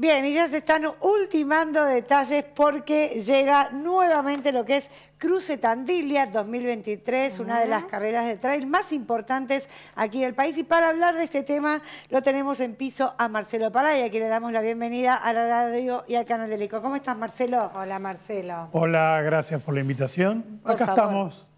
Bien, y ya se están ultimando detalles porque llega nuevamente lo que es Cruce Tandilia 2023, una de las carreras de trail más importantes aquí del país. Y para hablar de este tema lo tenemos en piso a Marcelo Paraya, a quien le damos la bienvenida a la radio y al canal del ECO. ¿Cómo estás, Marcelo? Hola, Marcelo. Hola, gracias por la invitación. Acá estamos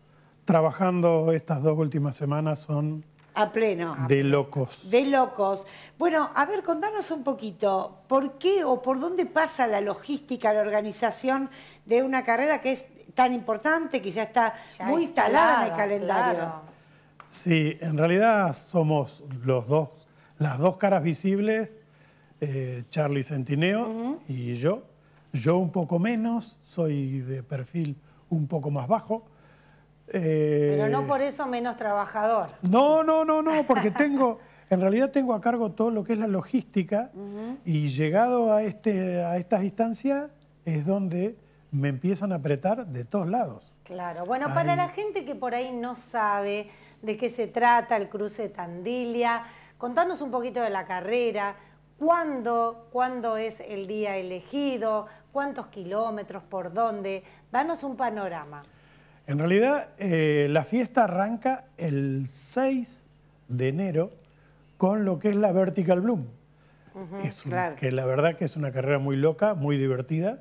trabajando estas dos últimas semanas, son a pleno. De locos. De locos. Bueno, a ver, contanos un poquito, ¿por qué o por dónde pasa la logística, la organización de una carrera que es tan importante, que ya está muy instalada, en el calendario? Sí, en realidad somos los dos, las dos caras visibles, eh, Charlie Centineo y yo. Yo un poco menos, soy de perfil un poco más bajo, pero no eh, por eso menos trabajador. No, no, no, no, porque tengo, en realidad tengo a cargo todo lo que es la logística y llegado a, este, a estas instancias es donde me empiezan a apretar de todos lados. Claro, bueno, para la gente que por ahí no sabe de qué se trata el cruce de Tandilia, contanos un poquito de la carrera, cuándo, cuándo es el día elegido, cuántos kilómetros, por dónde, danos un panorama. En realidad, eh, la fiesta arranca el 6 de enero con lo que es la Vertical Bloom. Que la verdad que es una carrera muy loca, muy divertida,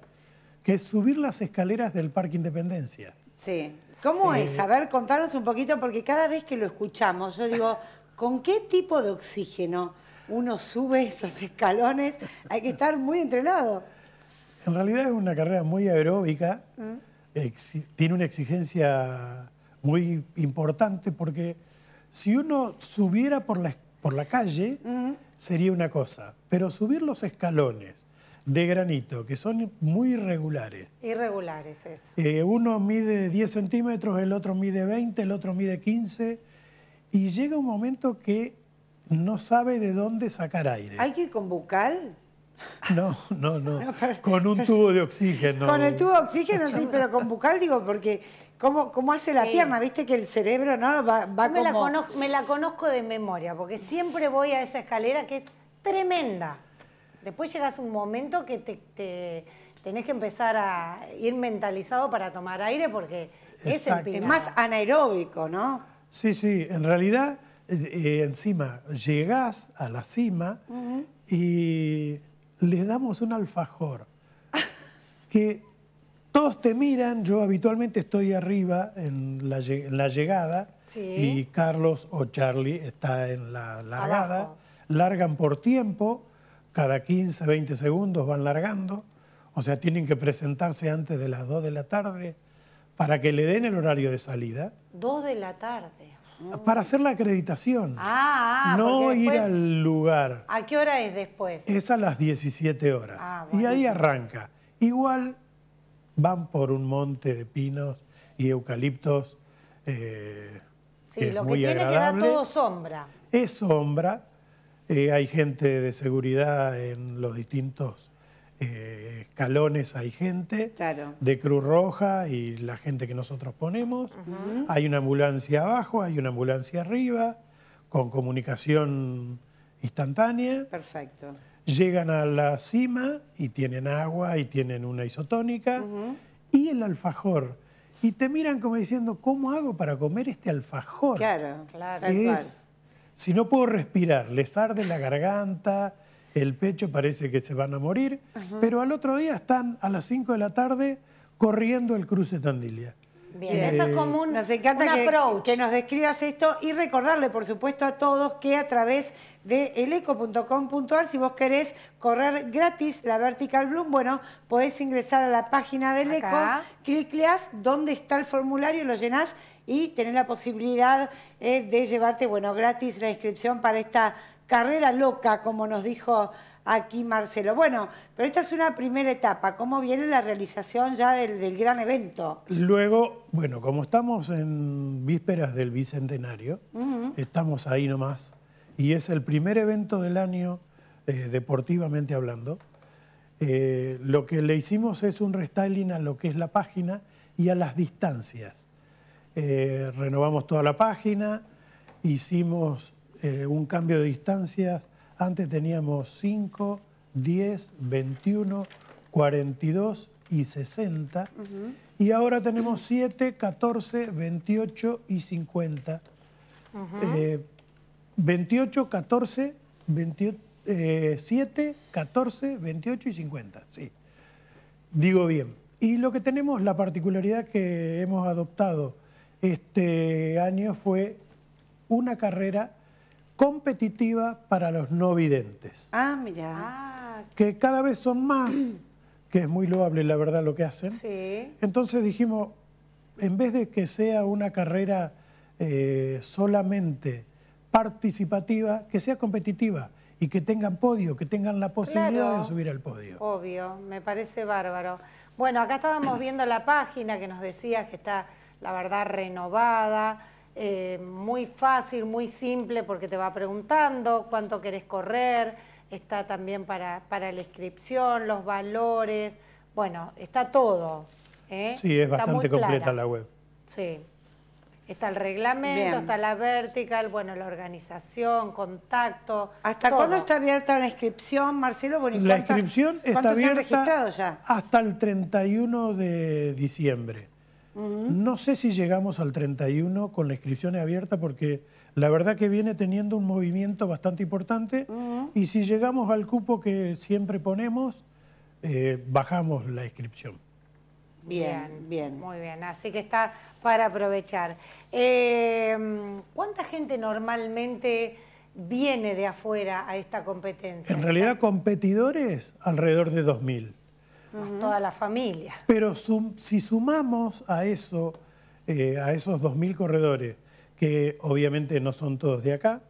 que es subir las escaleras del Parque Independencia. Sí. ¿Cómo es? A ver, contanos un poquito, porque cada vez que lo escuchamos, yo digo, ¿con qué tipo de oxígeno uno sube esos escalones? Hay que estar muy entrenado. En realidad es una carrera muy aeróbica. Mm tiene una exigencia muy importante porque si uno subiera por la, por la calle sería una cosa, pero subir los escalones de granito, que son muy irregulares. Irregulares, eso. Eh, uno mide 10 centímetros, el otro mide 20, el otro mide 15, y llega un momento que no sabe de dónde sacar aire. ¿Hay que ir con bucal? No, no, no. con un pues, tubo de oxígeno. Con el tubo de oxígeno, sí, pero con bucal digo, porque ¿cómo, hace la pierna? Viste que el cerebro no va, va me La conozco, de memoria, porque siempre voy a esa escalera que es tremenda. Después llegas un momento que te, tenés que empezar a ir mentalizado para tomar aire, porque es más anaeróbico, ¿no? Sí, sí. En realidad, eh, eh, encima, llegas a la cima y le damos un alfajor. Que todos te miran, yo habitualmente estoy arriba en la, llegada y Carlos o Charlie está en la largada. Largan por tiempo, cada 15, 20 segundos van largando. O sea, tienen que presentarse antes de las 2 de la tarde para que le den el horario de salida. 2 de la tarde. Mm. Para hacer la acreditación. Ah, ah No ir al lugar. ¿A qué hora es después? Es a las 17 horas. Ah, y ahí arranca. Igual van por un monte de pinos y eucaliptos. Eh, sí, lo muy que tiene que dar todo sombra. Es sombra. Eh, hay gente de seguridad en los distintos eh, escalones hay gente de Cruz Roja y la gente que nosotros ponemos. Hay una ambulancia abajo, hay una ambulancia arriba, con comunicación instantánea. Perfecto. Llegan a la cima y tienen agua y tienen una isotónica y el alfajor. Y te miran como diciendo, ¿cómo hago para comer este alfajor? Claro, claro. si no puedo respirar, les arde la garganta, el pecho, parece que se van a morir, pero al otro día están a las 5 de la tarde corriendo el cruce Tandilia. Bien, eso es eh, nos encanta que, nos describas esto y recordarle, por supuesto, a todos que a través de eleco.com.ar, si vos querés correr gratis la Vertical Bloom, bueno, podés ingresar a la página del Eco, clicleas donde está el formulario, lo llenás y tenés la posibilidad eh, de llevarte, bueno, gratis la inscripción para esta carrera loca, como nos dijo aquí Marcelo. Bueno, pero esta es una primera etapa. ¿Cómo viene la realización ya del, gran evento? Luego, bueno, como estamos en vísperas del Bicentenario, estamos ahí nomás, y es el primer evento del año, eh, deportivamente hablando, eh, lo que le hicimos es un restyling a lo que es la página y a las distancias. Eh, renovamos toda la página, hicimos eh, un cambio de distancias. Antes teníamos 5, 10, 21, 42 y 60. Y ahora tenemos 7, 14, 28 y 50. 28, 14, 28, 7, 14, 28 y 50. Sí. Digo bien. Y lo que tenemos, la particularidad que hemos adoptado este año fue una carrera competitiva para los no videntes. Ah, mira. Ah. Que cada vez son más, que es muy loable la verdad lo que hacen. Sí. Entonces dijimos, en vez de que sea una carrera eh, solamente participativa, que sea competitiva y que tengan podio, que tengan la posibilidad de subir al podio. Obvio, me parece bárbaro. Bueno, acá estábamos viendo la página que nos decía que está, la verdad, renovada eh, muy fácil, muy simple, porque te va preguntando cuánto querés correr, está también para, para la inscripción, los valores, bueno, está todo. ¿eh? Sí, es bastante completa la web. Sí. Está el reglamento, está la vertical, bueno, la organización, contacto. ¿Hasta cuándo está abierta la inscripción, Marcelo? Bueno, la inscripción está abierta se han registrado ya? hasta el 31 de diciembre. No sé si llegamos al 31 con la inscripción abierta porque la verdad que viene teniendo un movimiento bastante importante y si llegamos al cupo que siempre ponemos, eh, bajamos la inscripción. Bien, bien. Muy bien, así que está para aprovechar. Em, ¿Cuánta gente normalmente viene de afuera a esta competencia? En realidad, competidores alrededor de 2.000 toda la familia. Pero si sumamos a eso, eh, a esos 2.000 corredores, que obviamente no son todos de acá,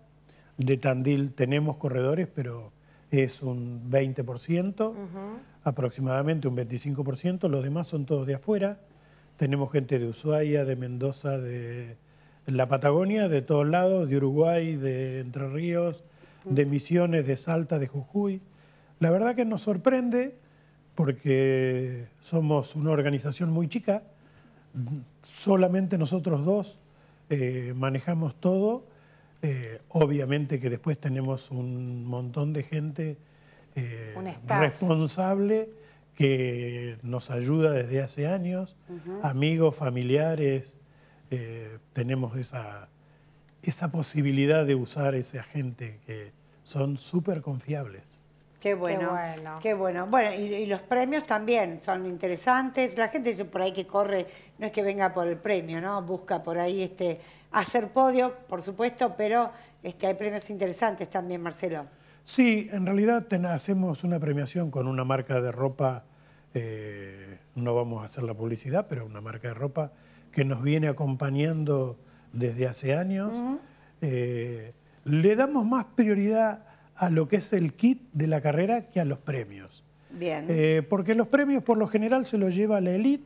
de Tandil tenemos corredores, pero es un 20%, aproximadamente un 25%, los demás son todos de afuera, tenemos gente de Ushuaia, de Mendoza, de la Patagonia, de todos lados, de Uruguay, de Entre Ríos, de Misiones, de Salta, de Jujuy. La verdad que nos sorprende porque somos una organización muy chica, solamente nosotros dos eh, manejamos todo, eh, obviamente que después tenemos un montón de gente eh, responsable que nos ayuda desde hace años, amigos, familiares, tenemos esa, esa posibilidad de usar ese agente que son súper confiables. Qué bueno, qué bueno. bueno. y, los premios también son interesantes. La gente por ahí que corre, no es que venga por el premio, ¿no? Busca por ahí este hacer podio, por supuesto, pero este, hay premios interesantes también, Marcelo. Sí, en realidad hacemos una premiación con una marca de ropa, eh, no vamos a hacer la publicidad, pero una marca de ropa que nos viene acompañando desde hace años. Eh, le damos más prioridad a lo que es el kit de la carrera que a los premios. Bien. Eh, porque los premios por lo general se los lleva la elite,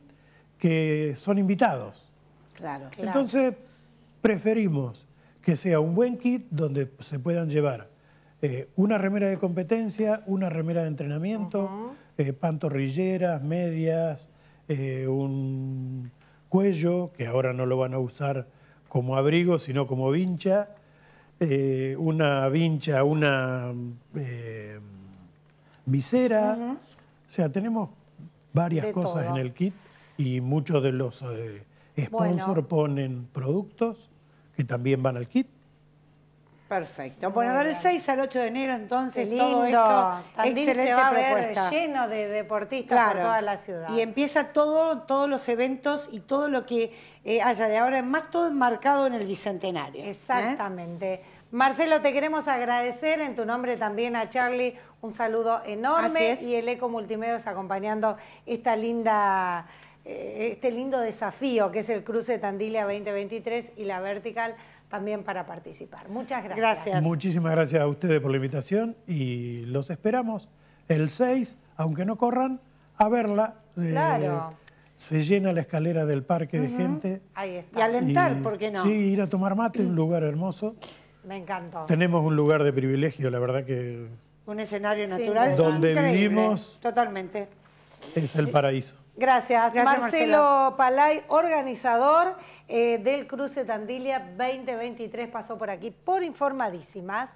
que son invitados. Claro, Entonces, preferimos que sea un buen kit donde se puedan llevar eh, una remera de competencia, una remera de entrenamiento, eh, pantorrilleras, medias, un cuello, que ahora no lo van a usar como abrigo, sino como vincha, eh, una vincha, una eh, visera. O sea, tenemos varias cosas en el kit y muchos de los eh, sponsors ponen productos que también van al kit. Perfecto. Bueno, del 6 al 8 de enero, entonces, todo esto, excelente a Ver lleno de deportistas por toda la ciudad. Y empieza todo, todos los eventos y todo lo que eh, haya de ahora en más, todo enmarcado en el Bicentenario. ¿eh? Exactamente. Marcelo, te queremos agradecer en tu nombre también a Charlie un saludo enorme y el Eco Multimedios acompañando esta linda, eh, este lindo desafío que es el cruce Tandilia 2023 y la Vertical también para participar. Muchas gracias. Muchísimas gracias a ustedes por la invitación y los esperamos el 6, aunque no corran, a verla. Eh, claro. se llena la escalera del parque de gente. Ahí está. Y alentar, ¿por qué no? Sí, ir a tomar mate, un lugar hermoso. Me encantó. Tenemos un lugar de privilegio, la verdad que... Un escenario natural. donde vivimos... Totalmente. Es el paraíso. Gracias. Marcelo, Palay, organizador eh, del Cruce Tandilia 2023, pasó por aquí por informadísimas.